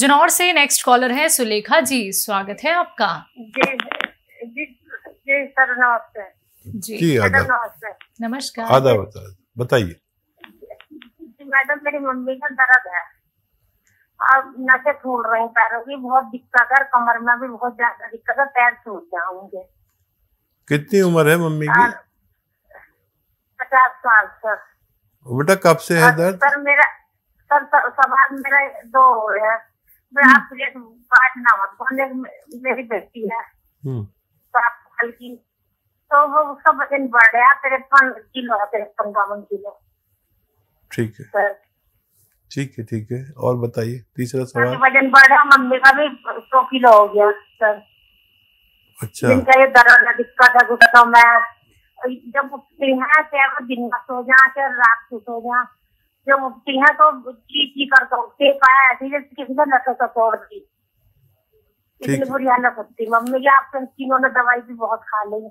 जुनौर से next collar है सुलेखा जी स्वागत है आपका जी जी जी सर नमस्ते जी, नमस्ते नमस्कार आदा बता बताइए मैडम मेरी मम्मी का दर्द है अब नशे फूल रहे हैं पैरों की बहुत दिक्कत है कमर में भी बहुत ज्यादा दिक्कत है पैर छूट जाऊंगे कितनी उम्र है मम्मी की हाँ। पचास साल सर बेटा कब से है हाँ, दर्द सर मेरा सर सवाल मेरा दो है मैं आप बात ना तो मेरी बेटी है हम्म। तो आप हल्की तो वो उसका वजन बढ़ गया तिरपन किलो है तिरपन बावन किलो ठीक है ठीक है ठीक है और बताइए तीसरा सवाल वजन बढ़ रहा मम्मी का भी सौ किलो हो गया सर अच्छा जिनका ये दर्द दिक्कत है गुस्सा तो मैं जब उठती है तो दिन का सो जाए रात को सो जाए जो उठती है तो चीख चीख कर उठते पाया ऐसी जैसे किसी ने नशा का तोड़ दी इसलिए बुरी हालत होती मम्मी जी आप तो तीनों ने दवाई भी बहुत खा ली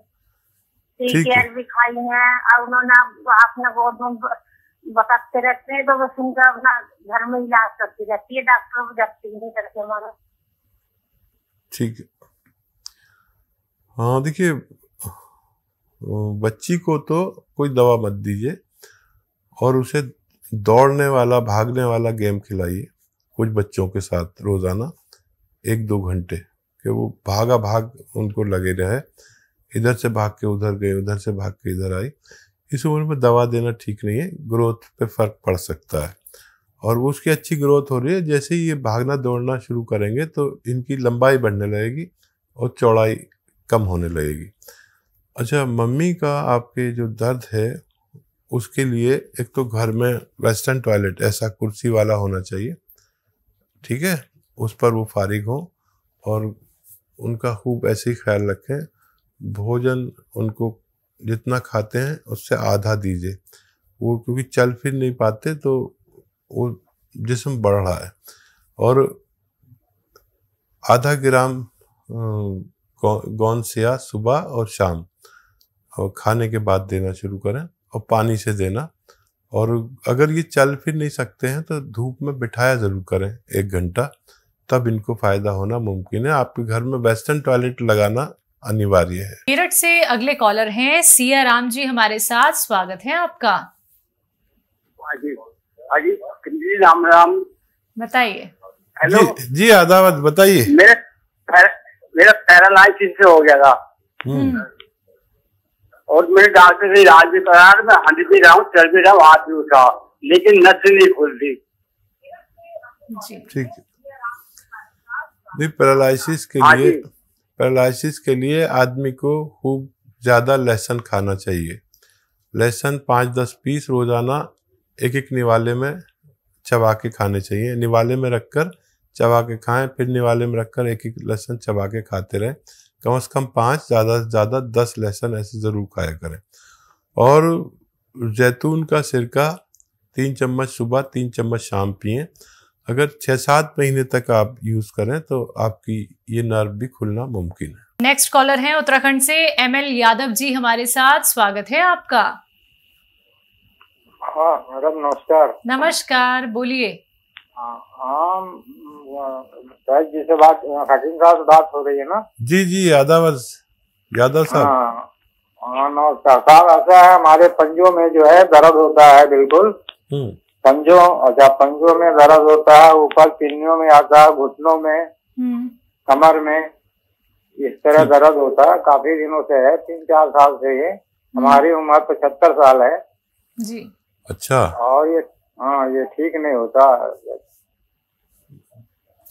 केयर भी खाई है और उन्होंने अपने गोद बताते रहते हैं तो वो सुनकर अपना घर में इलाज करती रहती है डॉक्टर भी डॉक्टर नहीं करते हमारा ठीक हाँ देखिए बच्ची को तो कोई दवा मत दीजिए और उसे दौड़ने वाला भागने वाला गेम खिलाइए कुछ बच्चों के साथ रोज़ाना एक दो घंटे कि वो भागा भाग उनको लगे रहे इधर से भाग के उधर गए उधर से भाग के इधर आई इस उम्र में दवा देना ठीक नहीं है ग्रोथ पे फर्क पड़ सकता है और वो उसकी अच्छी ग्रोथ हो रही है जैसे ही ये भागना दौड़ना शुरू करेंगे तो इनकी लंबाई बढ़ने लगेगी और चौड़ाई कम होने लगेगी अच्छा मम्मी का आपके जो दर्द है उसके लिए एक तो घर में वेस्टर्न टॉयलेट ऐसा कुर्सी वाला होना चाहिए ठीक है उस पर वो फारिग हो और उनका खूब ऐसे ही ख्याल रखें भोजन उनको जितना खाते हैं उससे आधा दीजिए वो क्योंकि चल फिर नहीं पाते तो वो जिसम बढ़ रहा है और आधा ग्राम गौन सिया सुबह और शाम और खाने के बाद देना शुरू करें और पानी से देना और अगर ये चल फिर नहीं सकते हैं तो धूप में बिठाया ज़रूर करें एक घंटा तब इनको फ़ायदा होना मुमकिन है आपके घर में वेस्टर्न टॉयलेट लगाना अनिवार्य है मेरठ से अगले कॉलर हैं सिया राम जी हमारे साथ स्वागत है आपका हाँ हाँ राम राम बताइए हेलो जी, जी आदावत बताइए मेरा मेरा पैरालाइसिस हो गया था हम्म। और मेरे डॉक्टर से इलाज भी करा मैं हंड भी रहा हूँ चल भी रहा हूँ हाथ भी उठा लेकिन नस नहीं खुलती ठीक नहीं पैरालिसिस के हाँ लिए पैरालिसिस के लिए आदमी को खूब ज़्यादा लहसुन खाना चाहिए लहसुन पाँच दस पीस रोज़ाना एक एक निवाले में चबा के खाने चाहिए निवाले में रखकर चबा के खाएं फिर निवाले में रखकर एक एक लहसुन चबा के खाते रहें कम से कम पाँच ज़्यादा से ज़्यादा दस लहसुन ऐसे ज़रूर खाया करें और जैतून का सिरका तीन चम्मच सुबह तीन चम्मच शाम पिए अगर छः सात महीने तक आप यूज़ करें तो आपकी ये नर्व भी खुलना मुमकिन है नेक्स्ट कॉलर हैं उत्तराखंड से एम एल यादव जी हमारे साथ स्वागत है आपका हाँ मैडम नमस्कार नमस्कार बोलिए हाँ जी से बात हकीम साहब से बात हो रही है ना जी जी यादव यादव साहब हाँ, हाँ नमस्कार साहब ऐसा है हमारे पंजों में जो है दर्द होता है बिल्कुल हम्म। पंजों अच्छा पंजों में दर्द होता है ऊपर पिन्नियों में आता है घुटनों में हम्म। कमर में इस तरह दर्द होता है काफी दिनों से है तीन चार साल से ये हमारी हम्म। उम्र पचहत्तर साल है जी अच्छा और ये हाँ ये ठीक नहीं होता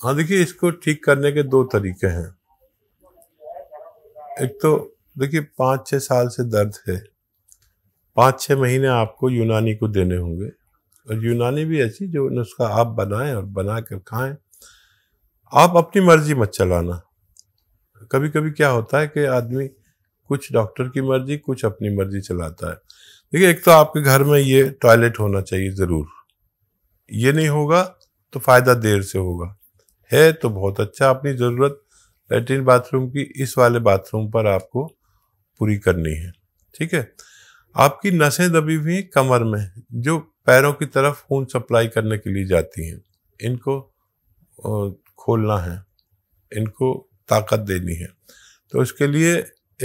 हाँ देखिए इसको ठीक करने के दो तरीके हैं एक तो देखिए पाँच छः साल से दर्द है पाँच छः महीने आपको यूनानी को देने होंगे और यूनानी भी ऐसी जो नुस्खा आप बनाएं और बना कर खाएं आप अपनी मर्जी मत चलाना कभी कभी क्या होता है कि आदमी कुछ डॉक्टर की मर्जी कुछ अपनी मर्जी चलाता है देखिए एक तो आपके घर में ये टॉयलेट होना चाहिए ज़रूर ये नहीं होगा तो फ़ायदा देर से होगा है तो बहुत अच्छा अपनी ज़रूरत लेटरिन बाथरूम की इस वाले बाथरूम पर आपको पूरी करनी है ठीक है आपकी नसें दबी हुई कमर में जो पैरों की तरफ खून सप्लाई करने के लिए जाती हैं इनको खोलना है इनको ताकत देनी है तो उसके लिए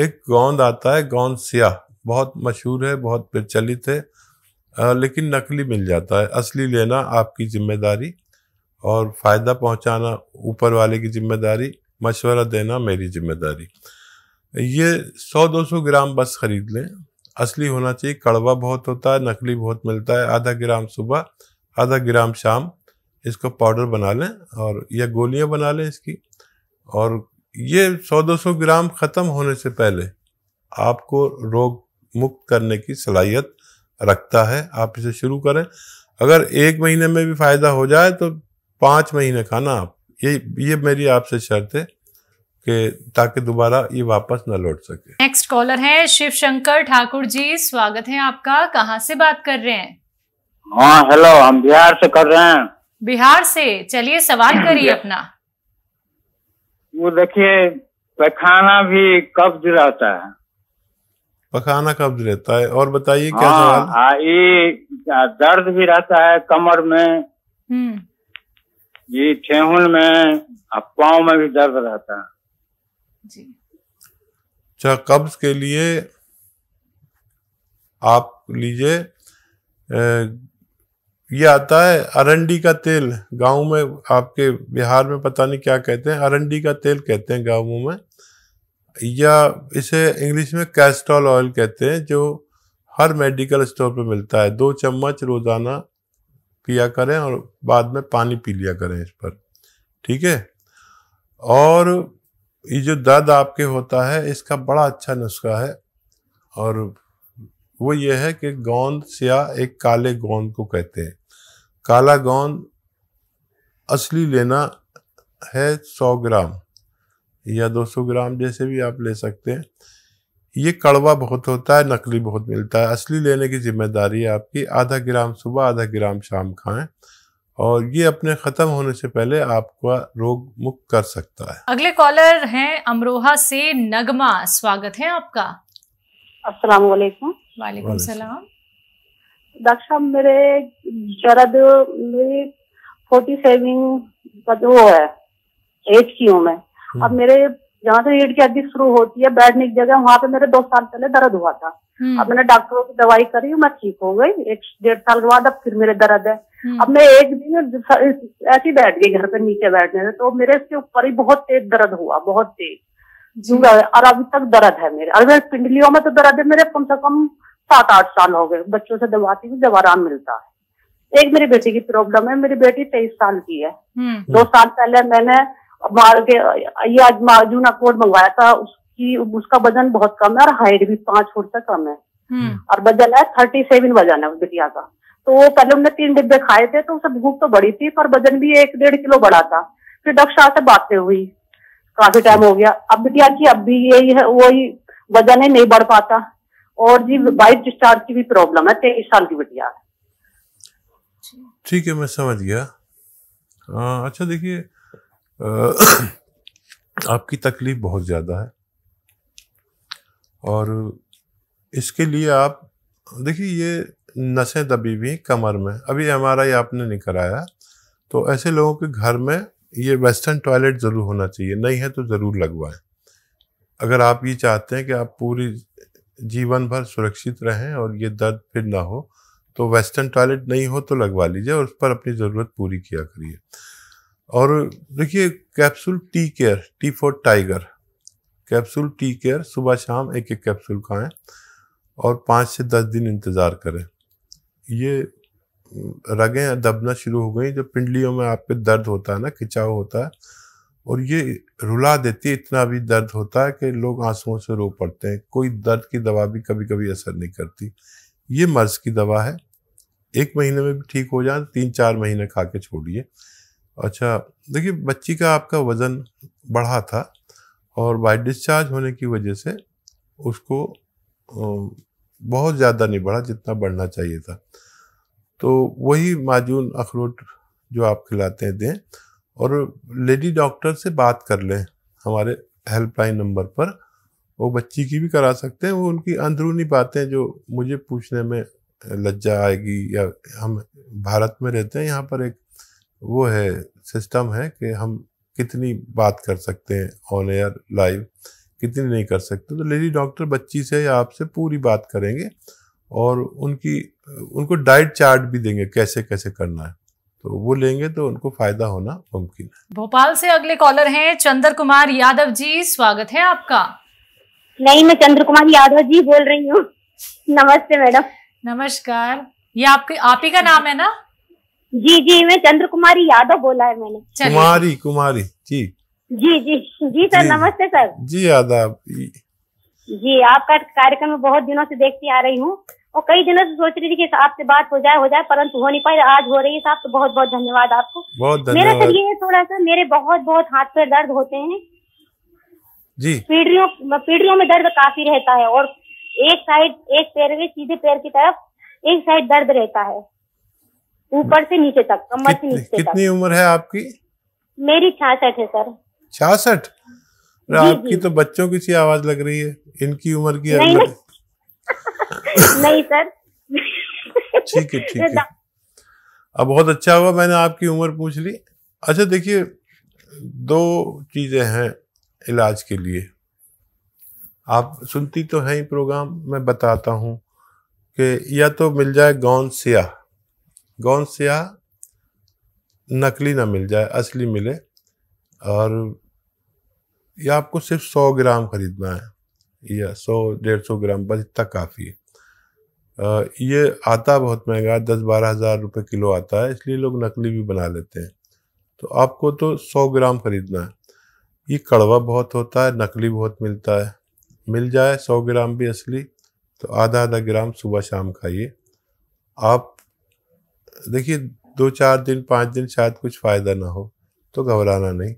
एक गोंद आता है गोंद स्याह बहुत मशहूर है बहुत प्रचलित है लेकिन नकली मिल जाता है असली लेना आपकी जिम्मेदारी और फ़ायदा पहुंचाना ऊपर वाले की जिम्मेदारी मशवरा देना मेरी जिम्मेदारी ये 100-200 ग्राम बस खरीद लें असली होना चाहिए कड़वा बहुत होता है नकली बहुत मिलता है आधा ग्राम सुबह आधा ग्राम शाम इसको पाउडर बना लें और या गोलियां बना लें इसकी और ये 100-200 ग्राम ख़त्म होने से पहले आपको रोग मुक्त करने की सलाहियत रखता है आप इसे शुरू करें अगर एक महीने में भी फ़ायदा हो जाए तो पाँच महीने का ना आप ये ये मेरी आपसे शर्त है कि ताकि दोबारा ये वापस न लौट सके नेक्स्ट कॉलर है शिव शंकर ठाकुर जी स्वागत है आपका कहाँ से बात कर रहे हैं हाँ हेलो हम बिहार से कर रहे हैं बिहार से चलिए सवाल करिए अपना वो देखिए पखाना भी कब्ज रहता है पखाना कब्ज रहता है और बताइए क्या हाँ, सवाल ये दर्द भी रहता है कमर में हम्म। जी ठेहुन में पाँव में भी दर्द रहता है अच्छा कब्ज के लिए आप लीजिए ये आता है अरंडी का तेल गांव में आपके बिहार में पता नहीं क्या कहते हैं अरंडी का तेल कहते हैं गाँव में या इसे इंग्लिश में कैस्ट्रॉल ऑयल कहते हैं जो हर मेडिकल स्टोर पे मिलता है दो चम्मच रोज़ाना पिया करें और बाद में पानी पी लिया करें इस पर ठीक है और ये जो दर्द आपके होता है इसका बड़ा अच्छा नुस्खा है और वो ये है कि गोंद स्या एक काले गोंद को कहते हैं काला गोंद असली लेना है 100 ग्राम या 200 ग्राम जैसे भी आप ले सकते हैं ये कड़वा बहुत होता है नकली बहुत मिलता है असली लेने की जिम्मेदारी है आपकी आधा ग्राम सुबह आधा ग्राम शाम खाएं और ये अपने खत्म होने से पहले आपका रोग मुक्त कर सकता है अगले कॉलर हैं अमरोहा से नगमा स्वागत है आपका अस्सलाम वालेकुम वालेकुम सलाम डॉक्टर साहब मेरे दर्द मेरी फोर्टी सेवन का जो है एज की हूँ मैं अब हम्म। मेरे जहाँ से रीढ़ की हड्डी शुरू होती है बैठने की जगह वहाँ पे मेरे दो साल पहले दर्द हुआ था हम्म। अब मैंने डॉक्टरों की दवाई करी मैं ठीक हो गई एक डेढ़ साल के बाद अब फिर मेरे दर्द है हम्म। अब मैं एक दिन ऐसी बैठ गई घर पे नीचे बैठने से तो मेरे इसके ऊपर ही बहुत तेज दर्द हुआ बहुत तेज और अभी तक दर्द है मेरे अगर पिंडलियों में तो दर्द है मेरे कम से कम सात आठ साल हो गए बच्चों से दबाती हूँ जब आराम मिलता है एक मेरी बेटी की प्रॉब्लम है मेरी बेटी तेईस साल की है हम्म। दो साल पहले मैंने के ये आज मार्जुन अकोट मंगवाया था उसकी उसका वजन बहुत कम है और हाइट भी पांच फुट से कम है हम्म। और वजन है थर्टी सेवन वजन है उस बिटिया का तो पहले हमने तीन डिब्बे खाए थे तो उसे भूख तो बड़ी थी पर वजन भी एक डेढ़ किलो बढ़ा था फिर डॉक्टर साहब से बातें हुई काफी टाइम हो गया अब बिटिया की अब भी यही है वही वजन है नहीं बढ़ पाता और जी वाइफ डिस्चार्ज की भी प्रॉब्लम है तेईस साल की बिटिया ठीक है मैं समझ गया आ, हाँ, अच्छा देखिए आपकी तकलीफ बहुत ज़्यादा है और इसके लिए आप देखिए ये नसें दबी हुई कमर में अभी एम आर आई आपने नहीं कराया तो ऐसे लोगों के घर में ये वेस्टर्न टॉयलेट ज़रूर होना चाहिए नहीं है तो ज़रूर लगवाएं अगर आप ये चाहते हैं कि आप पूरी जीवन भर सुरक्षित रहें और ये दर्द फिर ना हो तो वेस्टर्न टॉयलेट नहीं हो तो लगवा लीजिए और उस पर अपनी ज़रूरत पूरी किया करिए और देखिए capsule T care T for tiger capsule T care सुबह शाम एक एक कैप्सूल खाएं और पाँच से दस दिन इंतज़ार करें ये रगें दबना शुरू हो गई जो पिंडलियों में आपके दर्द होता है ना खिंचाव होता है और ये रुला देती है इतना भी दर्द होता है कि लोग आंसुओं से रो पड़ते हैं कोई दर्द की दवा भी कभी कभी असर नहीं करती ये मर्ज़ की दवा है एक महीने में भी ठीक हो जाए तीन चार महीने खा के छोड़िए अच्छा देखिए बच्ची का आपका वज़न बढ़ा था और बाई डिस्चार्ज होने की वजह से उसको बहुत ज़्यादा नहीं बढ़ा जितना बढ़ना चाहिए था तो वही माजून अखरोट जो आप खिलाते हैं दें और लेडी डॉक्टर से बात कर लें हमारे हेल्पलाइन नंबर पर वो बच्ची की भी करा सकते हैं वो उनकी अंदरूनी बातें जो मुझे पूछने में लज्जा आएगी या हम भारत में रहते हैं यहाँ पर एक वो है सिस्टम है कि हम कितनी बात कर सकते हैं ऑन एयर लाइव कितनी नहीं कर सकते तो लेडी डॉक्टर बच्ची से या आपसे पूरी बात करेंगे और उनकी उनको डाइट चार्ट भी देंगे कैसे कैसे करना है तो वो लेंगे तो उनको फायदा होना मुमकिन है भोपाल से अगले कॉलर हैं चंद्र कुमार यादव जी स्वागत है आपका नहीं मैं चंद्र कुमार यादव जी बोल रही हूँ नमस्ते मैडम नमस्कार ये आपके आप ही का नाम है ना जी जी मैं चंद्र कुमारी यादव बोला है मैंने कुमारी कुमारी जी जी जी जी सर नमस्ते सर जी यादव जी आपका कार्यक्रम में बहुत दिनों से देखती आ रही हूँ और कई दिनों से सोच रही थी कि आपसे बात हो जाए हो जाए परंतु हो नहीं पाई आज हो रही है साहब तो बहुत बहुत धन्यवाद आपको बहुत मेरा सर ये थोड़ा सा मेरे बहुत बहुत हाथ पे दर्द होते हैं जी पीढ़ियों पीढ़ियों में दर्द काफी रहता है और एक साइड एक पैर में सीधे पैर की तरफ एक साइड दर्द रहता है ऊपर से नीचे तक कमर से नीचे कितनी उम्र है आपकी मेरी छियासठ है सर छियासठ आपकी तो बच्चों की सी आवाज लग रही है इनकी उम्र की नहीं, नहीं, नहीं सर ठीक है ठीक है अब बहुत अच्छा हुआ मैंने आपकी उम्र पूछ ली अच्छा देखिए दो चीजें हैं इलाज के लिए आप सुनती तो है ही प्रोग्राम मैं बताता हूँ कि या तो मिल जाए गौन सिया गौन सिया नकली ना मिल जाए असली मिले और ये आपको सिर्फ सौ ग्राम खरीदना है या सौ डेढ़ सौ ग्राम बस इतना काफ़ी है आ, ये आता बहुत महंगा दस बारह हज़ार रुपये किलो आता है इसलिए लोग नकली भी बना लेते हैं तो आपको तो सौ ग्राम खरीदना है ये कड़वा बहुत होता है नकली बहुत मिलता है मिल जाए सौ ग्राम भी असली तो आधा आधा ग्राम सुबह शाम खाइए आप देखिए दो चार दिन पाँच दिन शायद कुछ फ़ायदा ना हो तो घबराना नहीं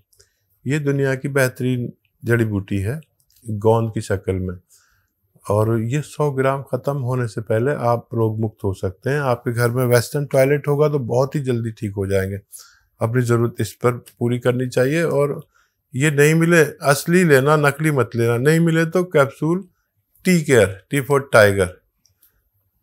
ये दुनिया की बेहतरीन जड़ी बूटी है गोंद की शक्ल में और ये सौ ग्राम ख़त्म होने से पहले आप रोग मुक्त हो सकते हैं आपके घर में वेस्टर्न टॉयलेट होगा तो बहुत ही जल्दी ठीक हो जाएंगे अपनी ज़रूरत इस पर पूरी करनी चाहिए और ये नहीं मिले असली लेना नकली मत लेना नहीं मिले तो capsule T care T for tiger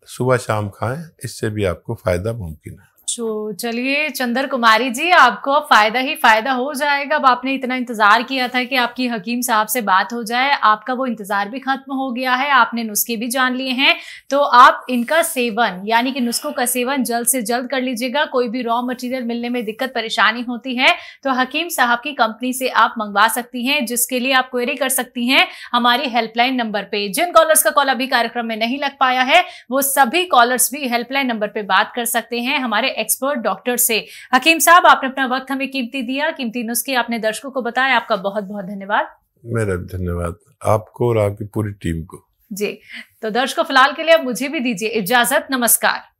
सुबह शाम खाएं इससे भी आपको फ़ायदा मुमकिन है तो चलिए चंद्र कुमारी जी आपको अब फायदा ही फायदा हो जाएगा अब आपने इतना इंतजार किया था कि आपकी हकीम साहब से बात हो जाए आपका वो इंतजार भी खत्म हो गया है आपने नुस्खे भी जान लिए हैं तो आप इनका सेवन यानी कि नुस्खों का सेवन जल्द से जल्द कर लीजिएगा कोई भी रॉ मटेरियल मिलने में दिक्कत परेशानी होती है तो हकीम साहब की कंपनी से आप मंगवा सकती हैं जिसके लिए आप क्वेरी कर सकती हैं हमारी हेल्पलाइन नंबर पर जिन कॉलर्स का कॉल अभी कार्यक्रम में नहीं लग पाया है वो सभी कॉलर्स भी हेल्पलाइन नंबर पर बात कर सकते हैं हमारे एक्सपर्ट डॉक्टर से हकीम साहब आपने अपना वक्त हमें कीमती दिया कीमती नुस्खे आपने दर्शकों को बताया आपका बहुत बहुत धन्यवाद मेरा धन्यवाद आपको और आपकी पूरी टीम को जी तो दर्शकों फिलहाल के लिए मुझे भी दीजिए इजाजत नमस्कार